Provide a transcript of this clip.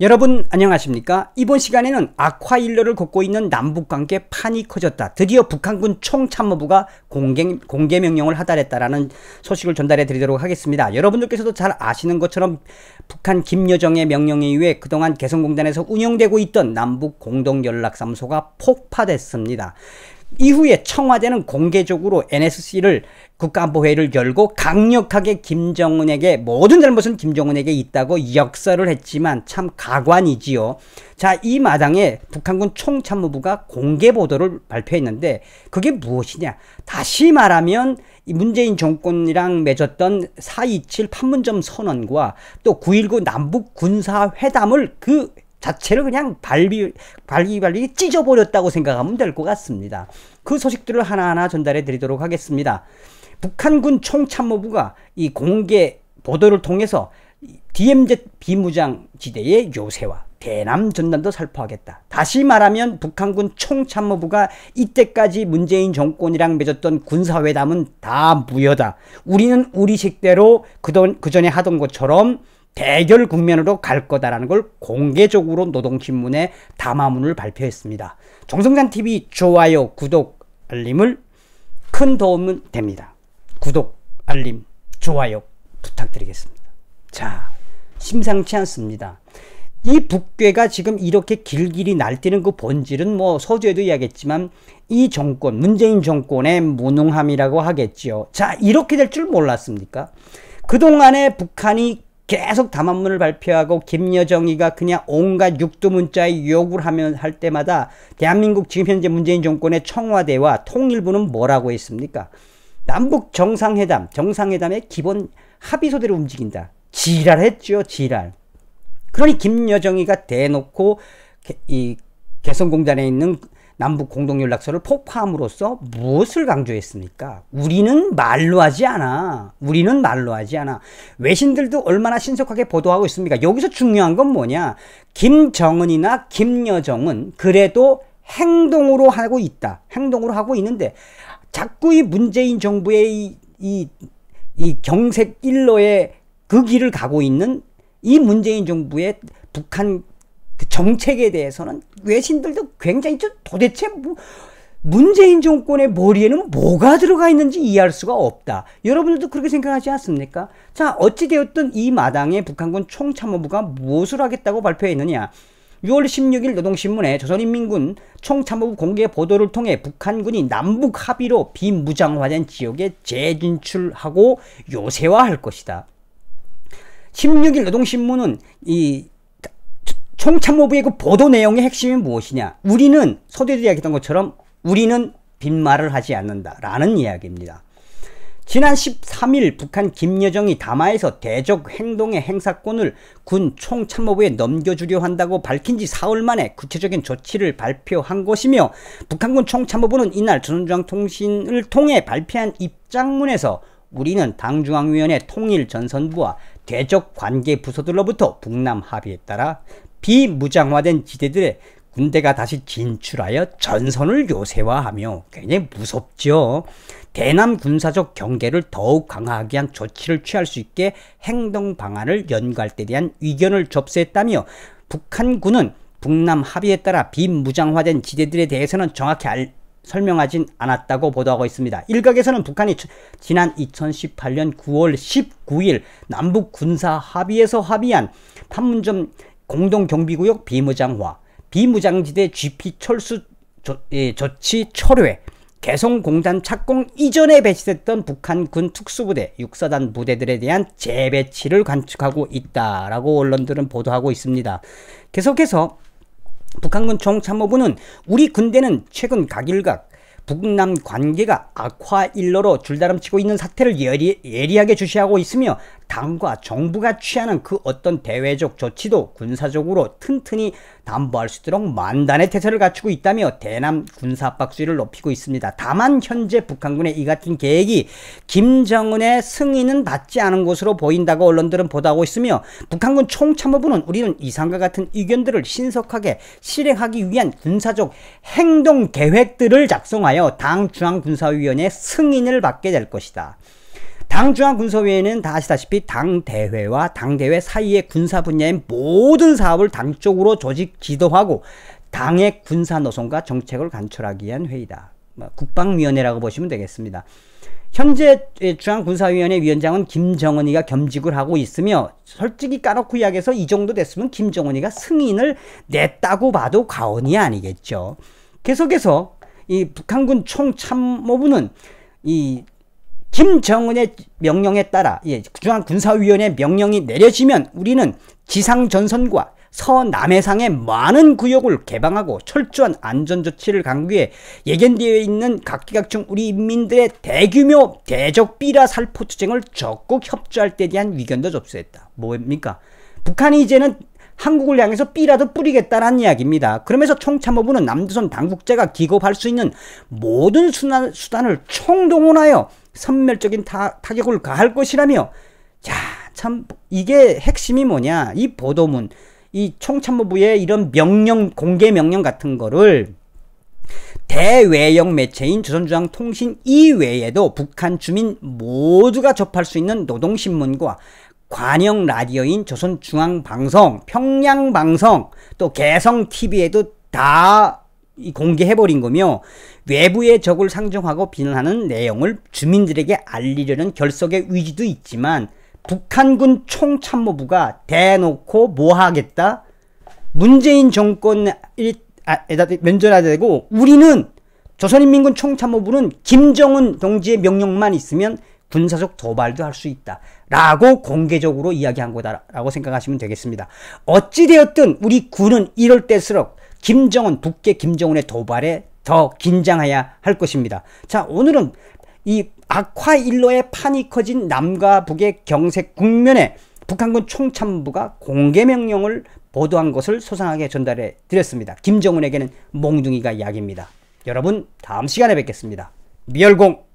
여러분 안녕하십니까? 이번 시간에는 악화일로를 걷고 있는 남북관계 판이 커졌다. 드디어 북한군 총참모부가 공개, 공개 명령을 하달했다라는 소식을 전달해 드리도록 하겠습니다. 여러분들께서도 잘 아시는 것처럼 북한 김여정의 명령에 의해 그동안 개성공단에서 운영되고 있던 남북공동연락사무소가 폭파됐습니다. 이후에 청와대는 공개적으로 NSC를 국가안보회의를 열고 강력하게 김정은에게 모든 잘못은 김정은에게 있다고 역설을 했지만 참 가관이지요. 자, 이 마당에 북한군 총참모부가 공개 보도를 발표했는데 그게 무엇이냐? 다시 말하면 문재인 정권이랑 맺었던 4.27 판문점 선언과 또 9.19 남북 군사회담을 그 자체를 그냥 발비, 발기발리 찢어버렸다고 생각하면 될 것 같습니다. 그 소식들을 하나하나 전달해 드리도록 하겠습니다. 북한군 총참모부가 이 공개 보도를 통해서 DMZ 비무장 지대의 요새와 대남 전단도 살포하겠다. 다시 말하면 북한군 총참모부가 이때까지 문재인 정권이랑 맺었던 군사회담은 다 무효다. 우리는 우리 식대로 그전에 하던 것처럼 대결 국면으로 갈 거다라는 걸 공개적으로 노동신문에 담화문을 발표했습니다. 정성산 TV 좋아요, 구독, 알림을 큰 도움은 됩니다. 구독, 알림, 좋아요 부탁드리겠습니다. 자, 심상치 않습니다. 이 북괴가 지금 이렇게 길길이 날뛰는 그 본질은 뭐 서두에도 이야기했지만 이 정권, 문재인 정권의 무능함이라고 하겠지요. 자, 이렇게 될 줄 몰랐습니까? 그동안에 북한이 계속 담화문을 발표하고 김여정이가 그냥 온갖 육두문자의 요구를 하면 할 때마다 대한민국 지금 현재 문재인 정권의 청와대와 통일부는 뭐라고 했습니까? 남북 정상회담, 정상회담의 기본 합의소대로 움직인다. 지랄했죠, 지랄. 그러니 김여정이가 대놓고 이 개성공단에 있는 남북 공동연락서를 폭파함으로써 무엇을 강조했습니까? 우리는 말로 하지 않아. 우리는 말로 하지 않아. 외신들도 얼마나 신속하게 보도하고 있습니까? 여기서 중요한 건 뭐냐? 김정은이나 김여정은 그래도 행동으로 하고 있다. 행동으로 하고 있는데 자꾸 이 문재인 정부의 이, 이, 이 경색 일로의 그 길을 가고 있는 이 문재인 정부의 북한 그 정책에 대해서는 외신들도 굉장히 좀 도대체 뭐 문재인 정권의 머리에는 뭐가 들어가 있는지 이해할 수가 없다. 여러분들도 그렇게 생각하지 않습니까? 자, 어찌되었든 이 마당에 북한군 총참모부가 무엇을 하겠다고 발표했느냐. 6월 16일 노동신문에 조선인민군 총참모부 공개 보도를 통해 북한군이 남북 합의로 비무장화된 지역에 재진출하고 요새화할 것이다. 16일 노동신문은 이 총참모부의 그 보도 내용의 핵심이 무엇이냐? 우리는 서대도 이야기했던 것처럼 우리는 빈말을 하지 않는다라는 이야기입니다. 지난 13일 북한 김여정이 담화에서 대적 행동의 행사권을 군 총참모부에 넘겨주려 한다고 밝힌 지 사흘 만에 구체적인 조치를 발표한 것이며 북한군 총참모부는 이날 전원중앙통신을 통해 발표한 입장문에서 우리는 당중앙위원회 통일전선부와 대적 관계 부서들로부터 북남 합의에 따라 비무장화된 지대들에 군대가 다시 진출하여 전선을 요새화하며 굉장히 무섭죠. 대남 군사적 경계를 더욱 강화하기 위한 조치를 취할 수 있게 행동 방안을 연구할 때 대한 의견을 접수했다며 북한군은 북남 합의에 따라 비무장화된 지대들에 대해서는 정확히 알, 설명하진 않았다고 보도하고 있습니다. 일각에서는 북한이 지난 2018년 9월 19일 남북 군사 합의에서 합의한 판문점 공동경비구역 비무장화, 비무장지대 GP 철수 조, 예, 조치 철회, 개성공단 착공 이전에 배치됐던 북한군 특수부대, 육사단 부대들에 대한 재배치를 관측하고 있다라고 언론들은 보도하고 있습니다. 계속해서 북한군 총참모부는 우리 군대는 최근 각일각 북남 관계가 악화 일로로 줄다름치고 있는 사태를 예리, 예리하게 주시하고 있으며 당과 정부가 취하는 그 어떤 대외적 조치도 군사적으로 튼튼히 담보할 수 있도록 만단의 태세를 갖추고 있다며 대남 군사 박수위를 높이고 있습니다. 다만 현재 북한군의 이 같은 계획이 김정은의 승인은 받지 않은 것으로 보인다고 언론들은 보도하고 있으며 북한군 총참모부는 우리는 이상과 같은 의견들을 신속하게 실행하기 위한 군사적 행동 계획들을 작성하여 당 중앙군사위원회 승인을 받게 될 것이다. 당 중앙군사위원회는 다 아시다시피 당 대회와 당 대회 사이의 군사 분야인 모든 사업을 당 쪽으로 조직 지도하고 당의 군사 노선과 정책을 간철하기 위한 회의다. 뭐 국방위원회라고 보시면 되겠습니다. 현재 중앙군사위원회 위원장은 김정은이가 겸직을 하고 있으며 솔직히 까놓고 이야기해서 이 정도 됐으면 김정은이가 승인을 냈다고 봐도 과언이 아니겠죠. 계속해서 이 북한군 총참모부는 이 김정은의 명령에 따라 예, 중앙 군사위원회 명령이 내려지면 우리는 지상 전선과 서남해상의 많은 구역을 개방하고 철저한 안전 조치를 강구해 예견되어 있는 각기각층 우리 인민들의 대규모 대적 비라 살포 투쟁을 적극 협조할 때에 대한 위견도 접수했다. 뭡니까? 북한이 이제는 한국을 향해서 삐라도 뿌리겠다는 이야기입니다. 그러면서 총참모부는 남조선 당국자가 기겁할 수 있는 모든 수단, 수단을 총동원하여 선멸적인 타, 타격을 가할 것이라며 자, 참 이게 핵심이 뭐냐? 이 보도문, 이 총참모부의 이런 명령, 공개 명령 같은 거를 대외형 매체인 조선중앙통신 이외에도 북한 주민 모두가 접할 수 있는 노동신문과 관영 라디오인 조선중앙방송, 평양방송, 또 개성TV에도 다 공개해버린 거며 외부의 적을 상정하고 비난하는 내용을 주민들에게 알리려는 결석의 의지도 있지만 북한군 총참모부가 대놓고 뭐 하겠다? 문재인 정권에 아, 면전에 되고 우리는 조선인민군 총참모부는 김정은 동지의 명령만 있으면 군사적 도발도 할 수 있다. 라고 공개적으로 이야기한 거다라고 생각하시면 되겠습니다. 어찌되었든 우리 군은 이럴 때수록 김정은 북계 김정은의 도발에 더 긴장해야 할 것입니다. 자 오늘은 이 악화일로의 판이 커진 남과 북의 경색 국면에 북한군 총참부가 공개 명령을 보도한 것을 소상하게 전달해 드렸습니다. 김정은에게는 몽둥이가 약입니다. 여러분 다음 시간에 뵙겠습니다. 미열공